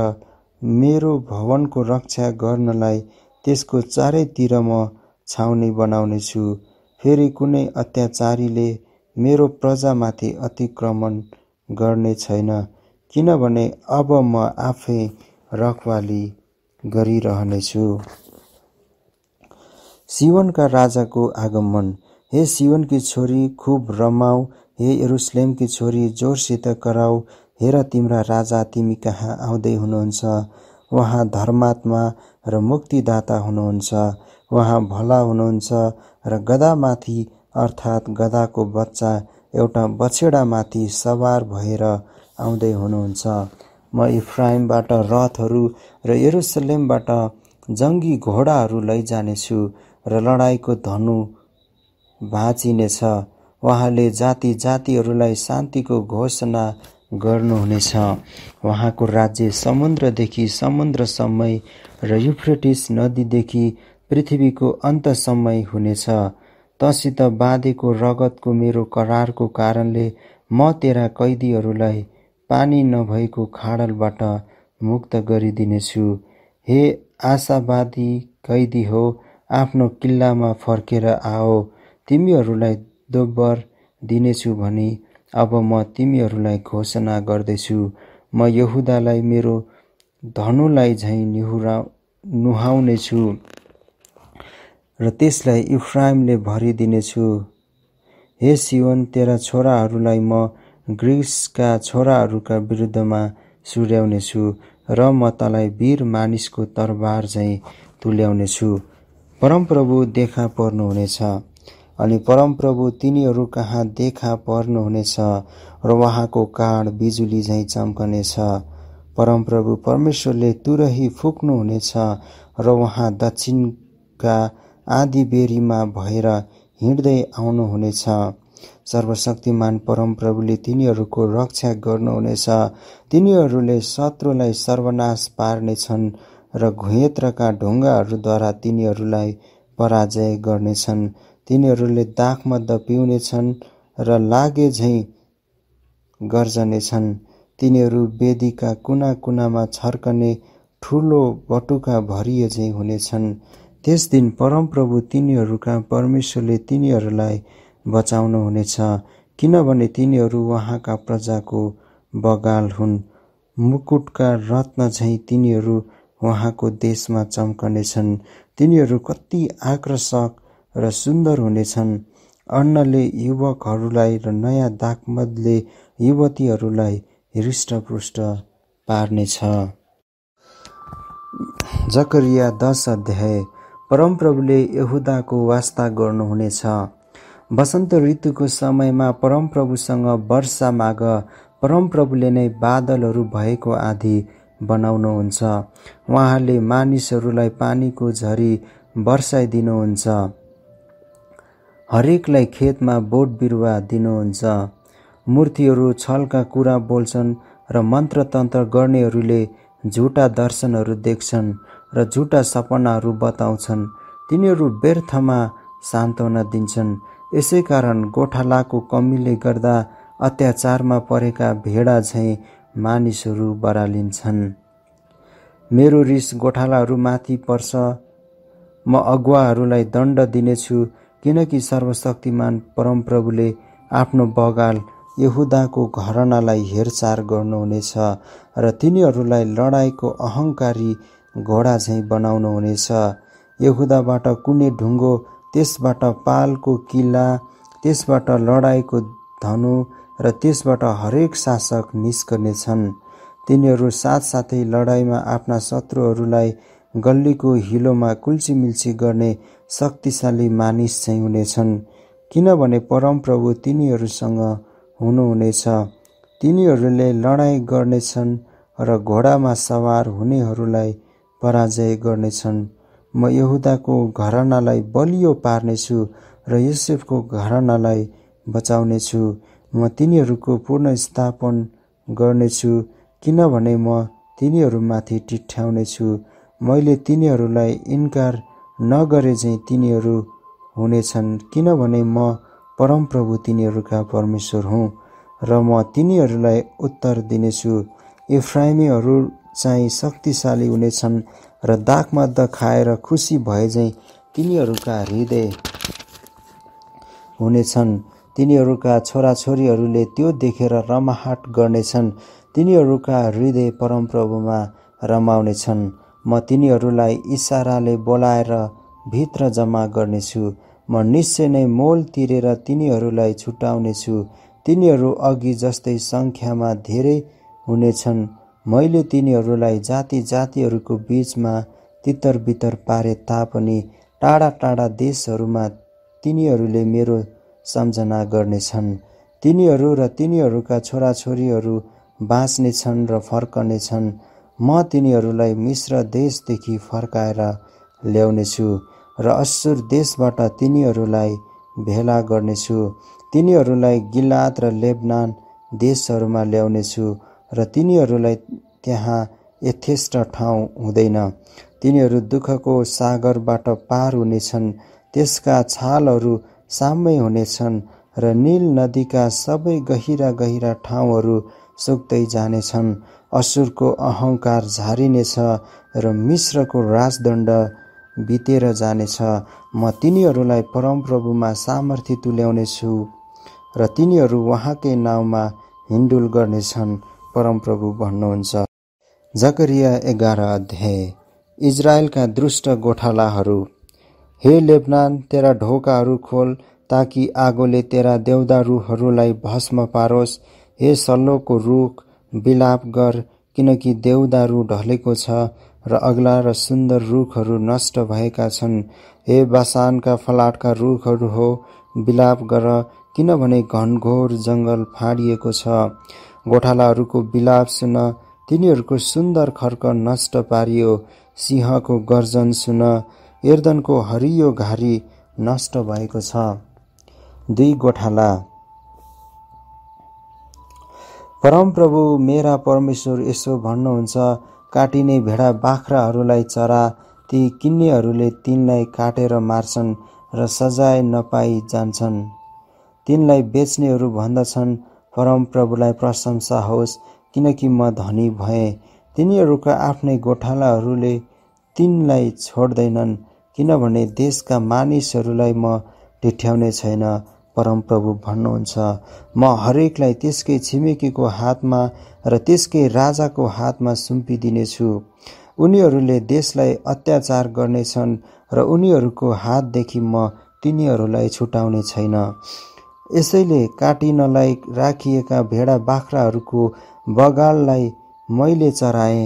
मेरो भवनको रक्षा गर्नलाई त्यसको चारैतिर म छाउनी बनाउनेछु फेरि कुनै अत्याचारीले मेरो प्रजामाथि अतिक्रमण गर्ने छैन किनभने अब म आफै रखवाली गरिरहनेछु सिवनका राजाको आगमन हे सिवनकी छोरी खुब रमाऊ हे यरुसलेमकी छोरी जोरसित कराऊ हेर तिम्रा राजा तिमी कहाँ आउँदै हुनुहुन्छ उहाँ धर्मात्मा र मुक्तिदाता हुनुहुन्छ उहाँ भला हुनुहुन्छ र गदामाथि अर्थात् गदाको बच्चा एउटा बछेडामाथि सवार भएर आउँदै हुनुहुन्छ म इफ्राइमबाट रथहरू र यरुसलेमबाट जङ्गी घोडाहरू लैजानेछु र लडाइँको धनु भाँचिनेछ उहाँले जाति जातिहरूलाई शान्तिको घोषणा गर्नुहुनेछ उहाँको राज्य समुद्रदेखि समुद्रसम्म र युफ्रेटिस नदीदेखि पृथ्वीको अन्तसम्म हुनेछ तसित बाँधेको रगतको मेरो करारको कारणले म तेरा कैदीहरूलाई पानी नभएको खाडलबाट मुक्त गरिदिनेछु हे आशावादी कैदी हो आफ्नो किल्लामा फर्केर आओ तिमीहरूलाई दोब्बर दिनेछु भने अब म तिमीहरूलाई घोषणा गर्दैछु म यहुदालाई मेरो धनुलाई झैँ निहुरा नुहाउनेछु र त्यसलाई इफ्राइमले भरिदिनेछु हे सिवन तेरा छोराहरूलाई म ग्रिसका छोराहरूका विरुद्धमा सुर्याउनेछु र म तँलाई वीर मानिसको तरबार झैँ तुल्याउनेछु परमप्रभु देखा पर्नुहुनेछ अनि परमप्रभु तिनीहरू कहाँ देखा पर्नुहुनेछ र उहाँको काँड बिजुली झैँ चम्कनेछ परमप्रभु परमेश्वरले तुरही फुक्नुहुनेछ र उहाँ दक्षिणका आदि बेरीमा भएर हिँड्दै आउनुहुनेछ सर्वशक्तिमान परमप्रभुले तिनीहरूको रक्षा गर्नुहुनेछ तिनीहरूले शत्रुलाई सर्वनाश पार्नेछन् र घुइत्रका ढुङ्गाहरूद्वारा तिनीहरूलाई पराजय गर्नेछन् तिनीहरूले दाखमा दपिउनेछन् र लागे झैँ गर्जनेछन् तिनीहरू वेदीका कुना कुनामा छर्कने ठुलो बटुका भरिए झैँ हुनेछन् त्यस दिन परमप्रभु तिनीहरूका परमेश्वरले तिनीहरूलाई बचाउनु हुनेछ किनभने तिनीहरू उहाँका प्रजाको बगाल हुन् मुकुटका रत्न झैँ तिनीहरू उहाँको देशमा चम्कनेछन् तिनीहरू कति आकर्षक र सुन्दर हुनेछन् अन्नले युवकहरूलाई र नयाँ दागमदले युवतीहरूलाई हृष्टपुष्ट पार्नेछ जकरिया दश अध्याय परमप्रभुले यहुदाको वास्ता गर्नुहुनेछ वसन्त ऋतुको समयमा परमप्रभुसँग वर्षा माग परमप्रभुले नै बादलहरू भएको आधी बनाउनुहुन्छ उहाँले मानिसहरूलाई पानीको झरी वर्षाइदिनुहुन्छ हरेकलाई खेतमा बोट बिरुवा दिनुहुन्छ मूर्तिहरू छलका कुरा बोल्छन् र मन्त्रतन्त्र गर्नेहरूले झुटा दर्शनहरू देख्छन् र झुटा सपनाहरू बताउँछन् तिनीहरू व्यर्थमा सान्त्वना दिन्छन् यसै कारण गोठालाको कमीले गर्दा अत्याचारमा परेका भेडा झैँ मानिसहरू बरालिन्छन् मेरो रिस गोठालाहरू माथि पर्छ म अगुवाहरूलाई दण्ड दिनेछु किनकि सर्वशक्तिमान परमप्रभुले आफ्नो बगाल यहुदाको घरनालाई हेरचाह गर्नुहुनेछ र तिनीहरूलाई लडाइँको अहङ्कारी घोडा झैँ बनाउनुहुनेछ यहुदाबाट कुनै ढुङ्गो त्यसबाट पालको किल्ला त्यसबाट लडाइँको धनु र त्यसबाट हरेक शासक निस्कनेछन् तिनीहरू साथसाथै लडाइँमा आफ्ना शत्रुहरूलाई गल्लीको हिलोमा कुल्चीमिल्ची गर्ने शक्तिशाली मानिस चाहिँ हुनेछन् किनभने परमप्रभु तिनीहरूसँग हुनुहुनेछ तिनीहरूले लडाइँ गर्नेछन् र घोडामा सवार हुनेहरूलाई पराजय गर्नेछन् म यहुदाको घरानालाई बलियो पार्नेछु र युसेफको घरानालाई बचाउनेछु म तिनीहरूको पुनर्स्थापन गर्नेछु किनभने म तिनीहरूमाथि टिठ्याउनेछु मैले तिनीहरूलाई इन्कार नगरे चाहिँ तिनीहरू हुनेछन् किनभने म परमप्रभु तिनीहरूका परमेश्वर हुँ र म तिनीहरूलाई उत्तर दिनेछु इफ्राइमीहरू चाहिँ शक्तिशाली हुनेछन् र दागमद्दा खाएर खुसी भए चाहिँ तिनीहरूका हृदय हुनेछन् तिनीहरूका छोराछोरीहरूले त्यो देखेर रमाहाट गर्नेछन् तिनीहरूका हृदय परमप्रभुमा रमाउनेछन् म तिनीहरूलाई इसाराले बोलाएर भित्र जम्मा गर्नेछु म निश्चय नै मोल तिरेर तिनीहरूलाई छुट्याउनेछु तिनीहरू अघि जस्तै सङ्ख्यामा धेरै हुनेछन् मैले तिनीहरूलाई जाति जातिहरूको बिचमा तितर बितर पारे तापनि टाढा टाढा देशहरूमा तिनीहरूले मेरो सम्झना गर्नेछन् तिनीहरू र तिनीहरूका छोराछोरीहरू बाँच्नेछन् र फर्कनेछन् म तिनीहरूलाई मिश्र देशदेखि फर्काएर ल्याउनेछु र असुर देशबाट तिनीहरूलाई भेला गर्नेछु तिनीहरूलाई गिलात र लेबनान देशहरूमा ल्याउनेछु र तिनीहरूलाई त्यहाँ यथेष्ट ठाउँ हुँदैन तिनीहरू दुःखको सागरबाट पार हुनेछन् त्यसका छालहरू साम्य हुनेछन् र नील नदीका सबै गहिरा गहिरा ठाउँहरू सुक्दै जानेछन् असुरको अहङ्कार झारिनेछ र मिश्रको राजदण्ड बितेर जानेछ म तिनीहरूलाई परमप्रभुमा सामर्थ्य तुल्याउनेछु र तिनीहरू उहाँकै नाउँमा हिन्डुल गर्नेछन् परमप्रभु भन्नुहुन्छ जकरिया एघार अध्याय इजरायलका दुष्ट गोठालाहरू हे लेबनान तेरा ढोकाहरू खोल ताकि आगोले तेरा देउदा रुखहरूलाई भस्म पारोस् हे सल्लोको रुख विलाप गर किनकि देउदा रु ढलेको छ र अग्ला र सुन्दर रुखहरू नष्ट भएका छन् हे बासानका फलाटका रुखहरू हो विलाप गर किनभने घनघोर जङ्गल फाडिएको छ गोठालाहरूको विलाप सुन तिनीहरूको सुन्दर खर्क नष्ट पारियो सिंहको गर्जन सुन एर्दनको हरियो घारी नष्ट भएको छ दुई गोठाला परमप्रभु मेरा परमेश्वर यसो भन्नुहुन्छ काटिने भेडा बाख्राहरूलाई चरा ती किन्नेहरूले तिनलाई काटेर मार्छन् र सजाय नपाई जान्छन् तिनलाई बेच्नेहरू भन्दछन् परमप्रभुलाई प्रशंसा होस् किनकि म धनी भएँ तिनीहरूका आफ्नै गोठालाहरूले तिनलाई छोड्दैनन् किनभने देशका मानिसहरूलाई म टिठ्याउने छैन परमप्रभु भन्नुहुन्छ म हरेकलाई त्यसकै छिमेकीको हातमा र त्यसकै राजाको हातमा सुम्पिदिनेछु उनीहरूले देशलाई अत्याचार गर्नेछन् र उनीहरूको हातदेखि म तिनीहरूलाई छुटाउने छैन यसैले काटिनलाई राखिएका भेडा बाख्राहरूको बगाललाई मैले चराएँ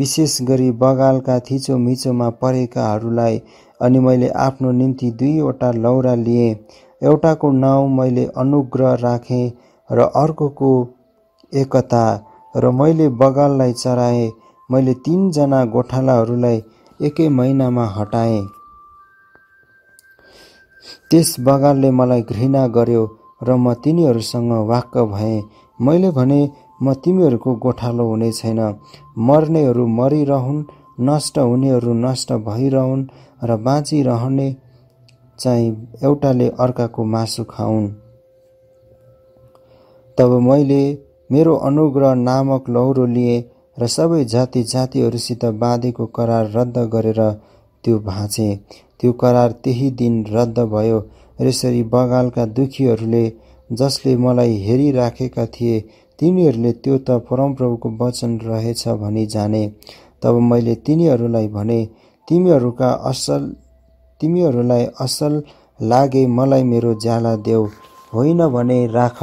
विशेष गरी बगालका थिचोमिचोमा परेकाहरूलाई अनि मैले आफ्नो निम्ति दुईवटा लौरा लिएँ एउटाको नाउँ मैले अनुग्रह राखेँ र अर्कोको एकता र मैले बगाललाई चराएँ मैले तिनजना गोठालाहरूलाई एकै महिनामा हटाएँ त्यस बगालले मलाई घृणा गर्यो र म तिनीहरूसँग वाक्क भएँ मैले भने म तिमीहरूको गोठालो हुने छैन मर्नेहरू मरिरहन् नष्ट हुनेहरू नष्ट भइरहन् र बाँचिरहने चाहिँ एउटाले अर्काको मासु खाउन् तब मैले मेरो अनुग्रह नामक लौरो लिएँ र सबै जाति जातिहरूसित बाँधेको करार रद्द गरेर त्यो भाँचेँ त्यो करार त्यही दिन रद्द भयो र यसरी बगालका दुखीहरूले जसले मलाई हेरिराखेका थिए तिनीहरूले त्यो त परमप्रभुको वचन रहेछ भनी जाने तब मैले तिनीहरूलाई भने तिमीहरूका असल तिमीहरूलाई असल लागे मलाई मेरो ज्याला देऊ होइन भने राख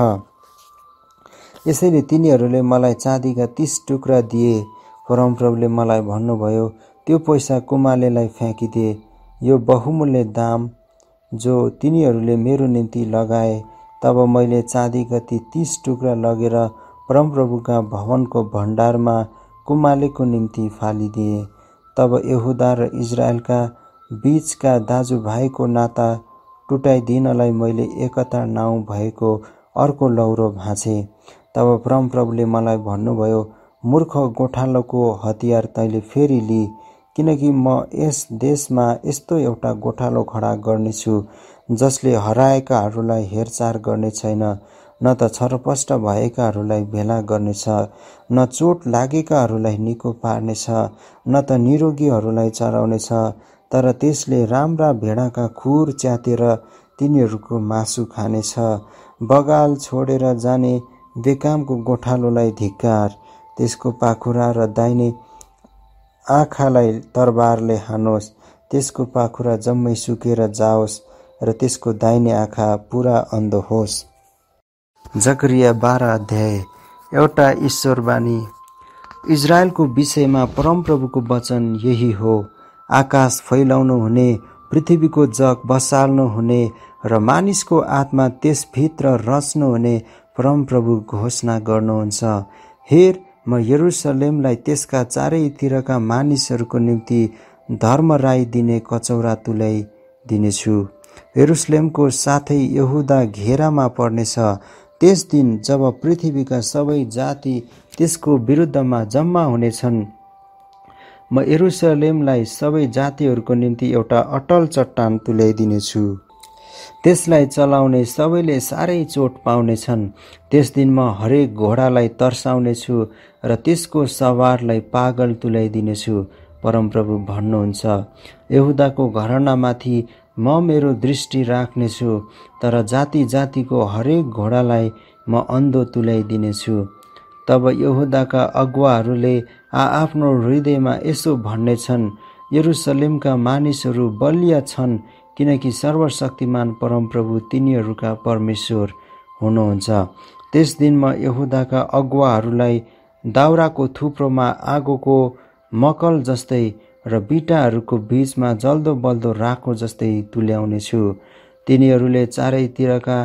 यसैले तिनीहरूले मलाई चाँदीका तिस टुक्रा दिए परमप्रभुले मलाई भन्नुभयो त्यो पैसा कुमालेलाई फ्याँकिदिए यो बहुमूल्य दाम जो तिनीहरूले मेरो निम्ति लगाए तब मैले चाँदी गति तिस टुक्रा लगेर परमप्रभुका भवनको भण्डारमा कुमालेको निम्ति फालिदिएँ तब यहुदा र इजरायलका बिचका दाजुभाइको नाता टुटाइदिनलाई मैले एकता नाउँ भएको अर्को लौरो भाँचेँ तब परमप्रभुले मलाई भन्नुभयो मूर्ख गोठालोको हतियार तैँले फेरि लिई किनकि म यस देशमा यस्तो एउटा गोठालो खडा गर्नेछु जसले हराएकाहरूलाई हेरचाह गर्ने छैन न त छरपष्ट भएकाहरूलाई भेला गर्नेछ न चोट लागेकाहरूलाई निको पार्नेछ न त निरोगीहरूलाई चराउनेछ तर त्यसले राम्रा भेडाका खुर च्यातेर तिनीहरूको मासु खानेछ बगाल छोडेर जाने बेकामको गोठालोलाई धिक्कार त्यसको पाखुरा र दाहिने आँखालाई तरबारले हानोस् त्यसको पाखुरा जम्मै सुकेर जाओस् र त्यसको दाहिने आँखा पुरा अन्ध होस् जकरिया बाह्र अध्याय एउटा ईश्वरवाणी इजरायलको विषयमा परमप्रभुको वचन यही हो आकाश फैलाउनु हुने पृथ्वीको जग बसाल्नु हुने र मानिसको आत्मा त्यसभित्र रच्नु हुने परमप्रभु घोषणा गर्नुहुन्छ हेर म यरुसलेमलाई त्यसका चारैतिरका मानिसहरूको निम्ति धर्मराई दिने कचौरा तुल्याइदिनेछु हेरुसलेमको साथै यहुदा घेरामा पर्नेछ त्यस दिन जब पृथ्वीका सबै जाति त्यसको विरुद्धमा जम्मा हुनेछन् म एरुसलेमलाई सबै जातिहरूको निम्ति एउटा अटल चट्टान तुल्याइदिनेछु त्यसलाई चलाउने सबैले साह्रै चोट पाउनेछन् त्यस दिन म हरेक घोडालाई तर्साउनेछु र त्यसको सवारलाई पागल तुल्याइदिनेछु परमप्रभु भन्नुहुन्छ यहुदाको घरनामाथि म मेरो दृष्टि राख्नेछु तर जाति जातिको हरेक घोडालाई म अन्धो तुल्याइदिनेछु तब यहुदाका अगुवाहरूले आआफ्नो हृदयमा यसो भन्नेछन् यरुसलिमका मानिसहरू बलिया छन् किनकि सर्वशक्तिमान परमप्रभु तिनीहरूका परमेश्वर हुनुहुन्छ त्यस दिन म यहुदाका अगुवाहरूलाई दाउराको थुप्रोमा आगोको मकल जस्तै र बिटाहरूको बिचमा जल्दो बल्दो राखो जस्तै तुल्याउनेछु तिनीहरूले चारैतिरका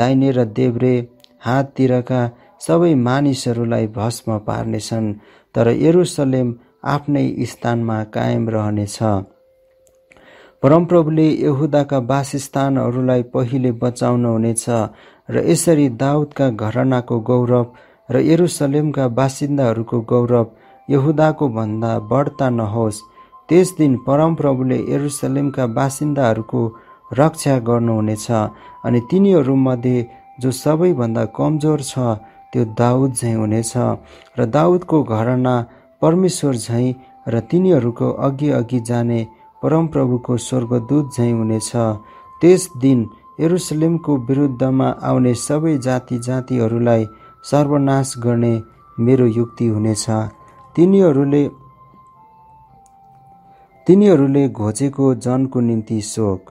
दाहिने र देब्रे हाततिरका सबै मानिसहरूलाई भस्म पार्नेछन् तर यरुसलेम आफ्नै स्थानमा कायम रहनेछ परमप्रभुले यहुदाका वासस्थानहरूलाई पहिले हुनेछ र यसरी दाउदका घरनाको गौरव र यरुसलेमका बासिन्दाहरूको गौरव यहुदाको भन्दा बढ्ता नहोस् त्यस दिन परमप्रभुले यरुसलेमका बासिन्दाहरूको रक्षा गर्नुहुनेछ अनि तिनीहरूमध्ये जो सबैभन्दा कमजोर छ त्यो दाउद झैँ हुनेछ र दाउदको घरना परमेश्वर झैँ र तिनीहरूको अघि अघि जाने परमप्रभुको स्वर्गदूत झैँ हुनेछ त्यस दिन एरुसलेमको विरुद्धमा आउने सबै जाति जातिहरूलाई सर्वनाश गर्ने मेरो युक्ति हुनेछ तिनीहरूले तिनीहरूले घोचेको जनको निम्ति शोक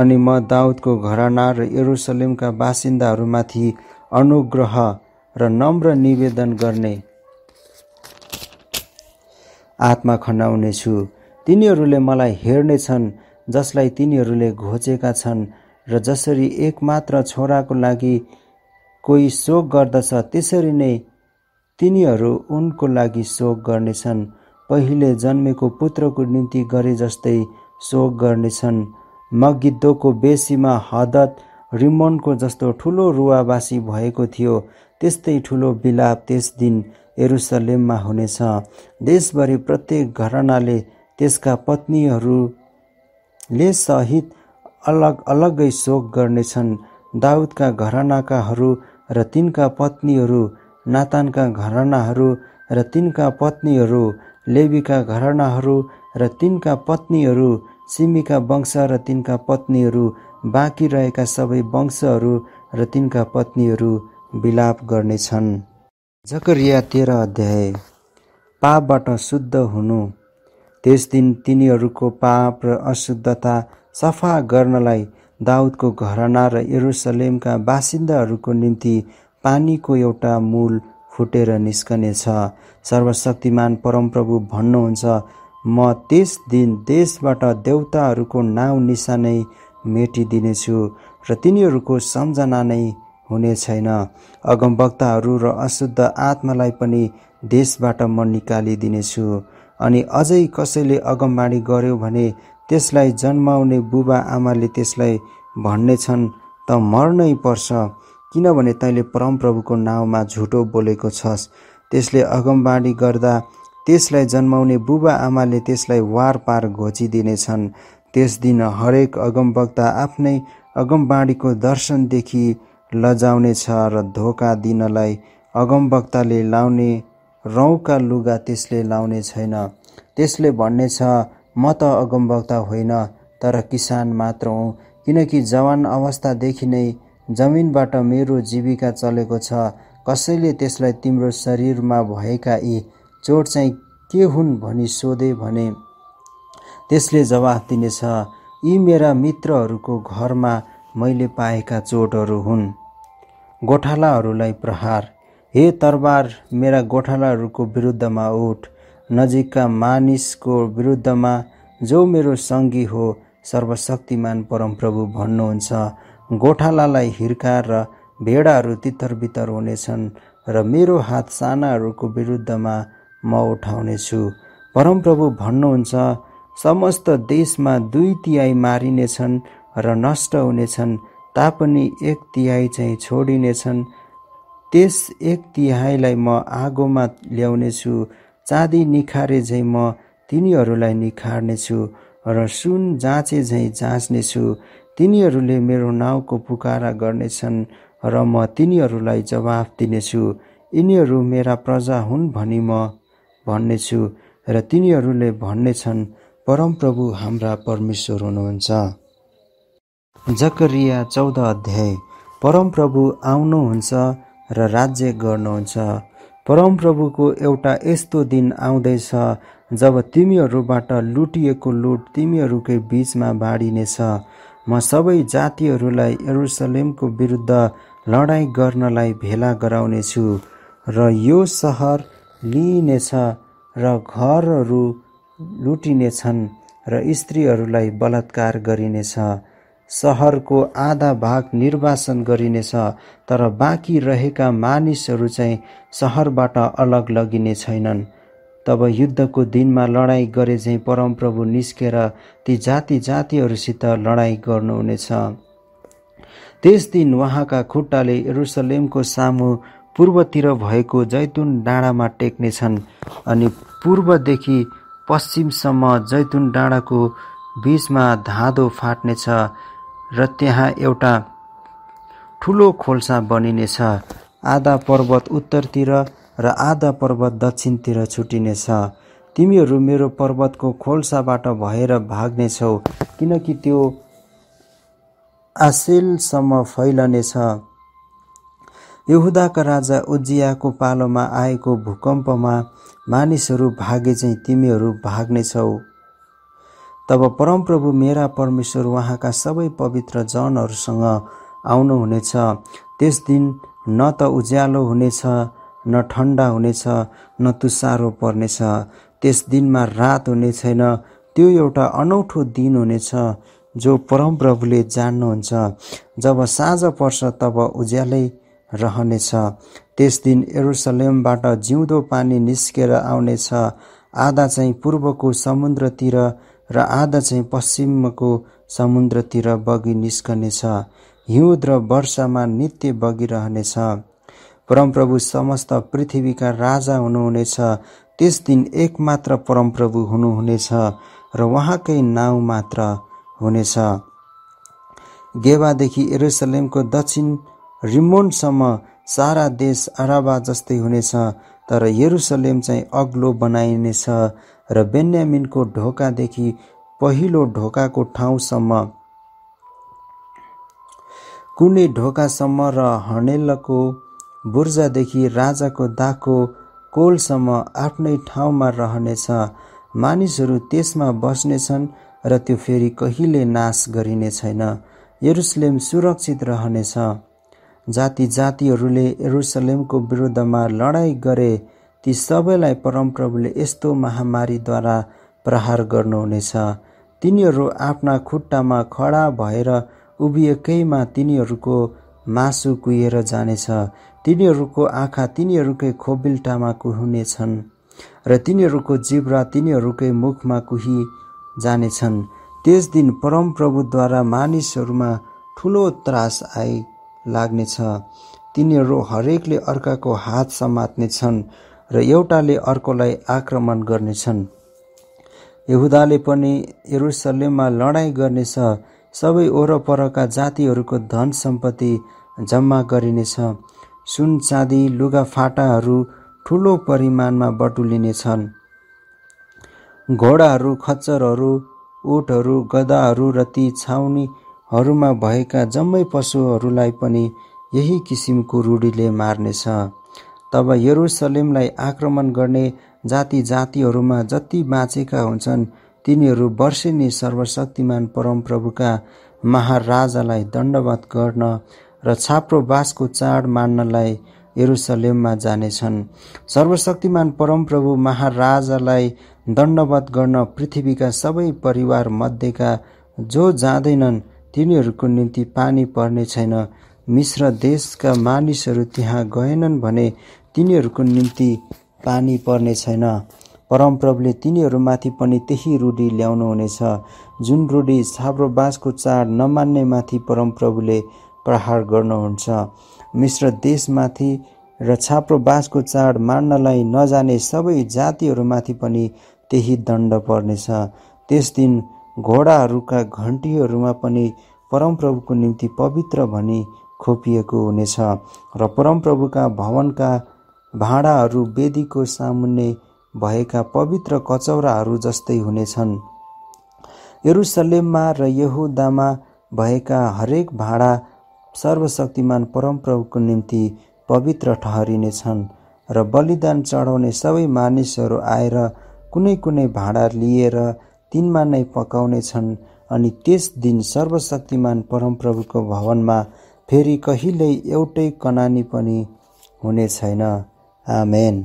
अनि म दाउदको घराना र यरुसलेमका बासिन्दाहरूमाथि अनुग्रह र नम्र निवेदन गर्ने आत्मा खनाउने छु तिनीहरूले मलाई छन् जसलाई तिनीहरूले घोचेका छन् र जसरी एकमात्र छोराको लागि कोही शोक गर्दछ त्यसरी नै तिनीहरू उनको लागि शोक गर्नेछन् पहिले जन्मेको पुत्रको निम्ति गरे जस्तै शोक गर्नेछन् मगिद्धोको बेसीमा हदत रिमोनको जस्तो ठुलो रुवावासी भएको थियो त्यस्तै ठुलो बिलाप त्यस दिन एरुसलेममा हुनेछ देशभरि प्रत्येक घरनाले त्यसका पत्नीहरूले सहित अलग अलगै शोक गर्नेछन् दाउदका घरनाकाहरू र तिनका पत्नीहरू नातानका घरनाहरू र तिनका पत्नीहरू लेबीका घरानाहरू र तिनका पत्नीहरू सिमीका वंश र तिनका पत्नीहरू बाँकी रहेका सबै वंशहरू र तिनका पत्नीहरू विलाप गर्नेछन् जकरिया तेह्र अध्याय पापबाट शुद्ध हुनु त्यस दिन तिनीहरूको पाप र अशुद्धता सफा गर्नलाई दाउदको घराना र यरुसलेमका बासिन्दाहरूको निम्ति पानीको एउटा मूल फुटेर निस्कनेछ सर्वशक्तिमान परमप्रभु भन्नुहुन्छ म त्यस दिन देशबाट देउताहरूको नाउँ निशानै मेटिदिनेछु र तिनीहरूको सम्झना नै हुने छैन अगमवक्ताहरू र अशुद्ध आत्मालाई पनि देशबाट म निकालिदिनेछु अनि अझै कसैले अगमबाणी गर्यो भने त्यसलाई जन्माउने बुबा आमाले त्यसलाई भन्नेछन् त मर्नै पर्छ किनभने तैँले परमप्रभुको नाउँमा झुटो बोलेको छस् त्यसले अगमबाडी गर्दा त्यसलाई जन्माउने बुबा आमाले त्यसलाई वार पार घोचिदिनेछन् त्यस दिन हरेक अगमवक्ता आफ्नै अगमबाडीको दर्शनदेखि लजाउनेछ र धोका दिनलाई अगमवक्ताले लाउने रौँका लुगा त्यसले लाउने छैन त्यसले भन्नेछ म त अगमवक्ता होइन तर किसान मात्र हुँ किनकि जवान अवस्थादेखि नै जमिनबाट मेरो जीविका चलेको छ कसैले त्यसलाई तिम्रो शरीरमा भएका यी चोट चाहिँ के हुन् भनी सोधे भने त्यसले जवाफ दिनेछ यी मेरा मित्रहरूको घरमा मैले पाएका चोटहरू हुन् गोठालाहरूलाई प्रहार हे तरबार मेरा गोठालाहरूको विरुद्धमा उठ नजिकका मानिसको विरुद्धमा जो मेरो सङ्गी हो सर्वशक्तिमान परमप्रभु भन्नुहुन्छ गोठालालाई हिर्का र भेडाहरू तितरबितर हुनेछन् र मेरो हात सानाहरूको विरुद्धमा म उठाउनेछु परमप्रभु भन्नुहुन्छ समस्त देशमा दुई तिहाई मारिनेछन् र नष्ट हुनेछन् तापनि एक तिहाई चाहिँ छोडिनेछन् त्यस एक तिहाईलाई म आगोमा ल्याउनेछु चाँदी निखारे झैँ म तिनीहरूलाई निखार्नेछु र सुन जाँचे झैँ जाँच्नेछु तिनीहरूले मेरो नाउँको पुकारा गर्नेछन् र म तिनीहरूलाई जवाफ दिनेछु यिनीहरू मेरा प्रजा हुन् भनी म भन्नेछु र तिनीहरूले भन्नेछन् परमप्रभु हाम्रा परमेश्वर हुनुहुन्छ जकरिया चौध अध्याय परमप्रभु आउनुहुन्छ र राज्य गर्नुहुन्छ परमप्रभुको एउटा यस्तो दिन आउँदैछ जब तिमीहरूबाट लुटिएको लुट तिमीहरूकै बिचमा बाँडिनेछ म सबै जातिहरूलाई एरुसलेमको विरुद्ध लडाइँ गर्नलाई भेला गराउनेछु र यो सहर लिइनेछ र घरहरू लुटिनेछन् र स्त्रीहरूलाई बलात्कार गरिनेछ सहरको आधा भाग निर्वासन गरिनेछ तर बाँकी रहेका मानिसहरू चाहिँ सहरबाट अलग लगिने छैनन् तब युद्धको दिनमा लडाइँ गरेझैँ परमप्रभु निस्केर ती जाति जातिहरूसित लडाइँ गर्नुहुनेछ त्यस दिन उहाँका खुट्टाले यरुसलेमको सामु पूर्वतिर भएको जैतुन डाँडामा टेक्नेछन् अनि पूर्वदेखि पश्चिमसम्म जैतुन डाँडाको बिचमा धाँधो फाट्नेछ र त्यहाँ एउटा ठुलो खोल्सा बनिनेछ आधा पर्वत उत्तरतिर र आधा पर्वत दक्षिणतिर छुटिनेछ तिमीहरू मेरो पर्वतको खोल्साबाट भएर भाग्नेछौ किनकि त्यो आसेलसम्म फैलनेछ यहुदाका राजा उजियाको पालोमा आएको भूकम्पमा मानिसहरू भागे चाहिँ तिमीहरू भाग्नेछौ तब परमप्रभु मेरा परमेश्वर उहाँका सबै पवित्र जनहरूसँग आउनुहुनेछ त्यस दिन न त उज्यालो हुनेछ न ठन्डा हुनेछ न तुसारो पर्नेछ त्यस दिनमा रात हुने छैन त्यो एउटा अनौठो दिन हुनेछ जो परम परमप्रभुले जान्नुहुन्छ जब साँझ पर्छ तब उज्यालै रहनेछ त्यस दिन एरुसलेमबाट जिउँदो पानी निस्केर आउनेछ आधा चाहिँ पूर्वको समुद्रतिर र आधा चाहिँ पश्चिमको समुद्रतिर बगी निस्कनेछ हिउँद र वर्षामा नित्य बगिरहनेछ परमप्रभु समस्त पृथ्वीका राजा हुनुहुनेछ त्यस दिन एकमात्र परमप्रभु हुनुहुनेछ र उहाँकै नाउँ मात्र हुनेछ गेवादेखि एरुसलेमको दक्षिण रिमोनसम्म सारा देश अराबा जस्तै हुनेछ तर यरुसलेम चाहिँ अग्लो बनाइनेछ र बेन्यामिनको ढोकादेखि पहिलो ढोकाको ठाउँसम्म कुनै ढोकासम्म र हनेलको बुर्जादेखि राजाको दाको कोलसम्म आफ्नै ठाउँमा रहनेछ मानिसहरू त्यसमा बस्नेछन् र त्यो फेरि कहिले नाश गरिने छैन यरुसलेम सुरक्षित रहनेछ जाति जातिहरूले यरुसलेमको विरुद्धमा लडाईँ गरे ती सबैलाई परमप्रभुले यस्तो महामारीद्वारा प्रहार गर्नुहुनेछ तिनीहरू आफ्ना खुट्टामा खडा भएर उभिएकैमा तिनीहरूको मासु कुहिएर जानेछ तिनीहरूको आँखा तिनीहरूकै खोबिल्टामा कुहुनेछन् र तिनीहरूको जिब्रा तिनीहरूकै मुखमा कुहि जानेछन् त्यस दिन परमप्रभुद्वारा मानिसहरूमा ठुलो त्रास आइ लाग्नेछ तिनीहरू हरेकले अर्काको हात समात्नेछन् र एउटाले अर्कोलाई आक्रमण गर्नेछन् यहुदाले पनि यरुसलेममा लडाइँ गर्नेछ सबै वरपरका जातिहरूको धन सम्पत्ति जम्मा गरिनेछ सुन चाँदी लुगाफाटाहरू ठुलो परिमाणमा बटुलिनेछन् घोडाहरू खच्चरहरू ओठहरू गदाहरू र ती छाउनीहरूमा भएका जम्मै पशुहरूलाई पनि यही किसिमको रूढीले मार्नेछ तब यरुसलेमलाई आक्रमण गर्ने जाति जातिहरूमा जति बाँचेका हुन्छन् तिनीहरू वर्षेनी सर्वशक्तिमान परमप्रभुका महाराजालाई दण्डवत गर्न र छाप्रो बाँसको चाड मान्नलाई यरुसलेममा जानेछन् सर्वशक्तिमान परमप्रभु महाराजालाई दण्डवत गर्न पृथ्वीका सबै परिवार मध्येका जो जाँदैनन् तिनीहरूको निम्ति पानी पर्ने छैन मिश्र देशका मानिसहरू त्यहाँ गएनन् भने तिनीहरूको निम्ति पानी पर्ने छैन परमप्रभुले तिनीहरूमाथि पनि त्यही रूढी ल्याउनुहुनेछ जुन रूढी छाप्रो बाँसको चाड नमान्नेमाथि परमप्रभुले प्रहार गर्नुहुन्छ मिश्र देशमाथि र छाप्रो बाँसको चाड मार्नलाई नजाने सबै जातिहरूमाथि पनि त्यही दण्ड पर्नेछ त्यस दिन घोडाहरूका घन्टीहरूमा पनि परमप्रभुको निम्ति पवित्र भनी खोपिएको हुनेछ र परमप्रभुका भवनका भाँडाहरू वेदीको सामुन्ने भएका पवित्र कचौराहरू जस्तै हुनेछन् यरुसलेममा र यहुदामा भएका हरेक भाँडा सर्वशक्तिमान परमप्रभुको निम्ति पवित्र ठहरिनेछन् र बलिदान चढाउने सबै मानिसहरू आएर कुनै कुनै भाँडा लिएर तिनमा नै पकाउनेछन् अनि त्यस दिन सर्वशक्तिमान परमप्रभुको भवनमा फेरि कहिल्यै एउटै कनानी पनि हुने छैन आमेन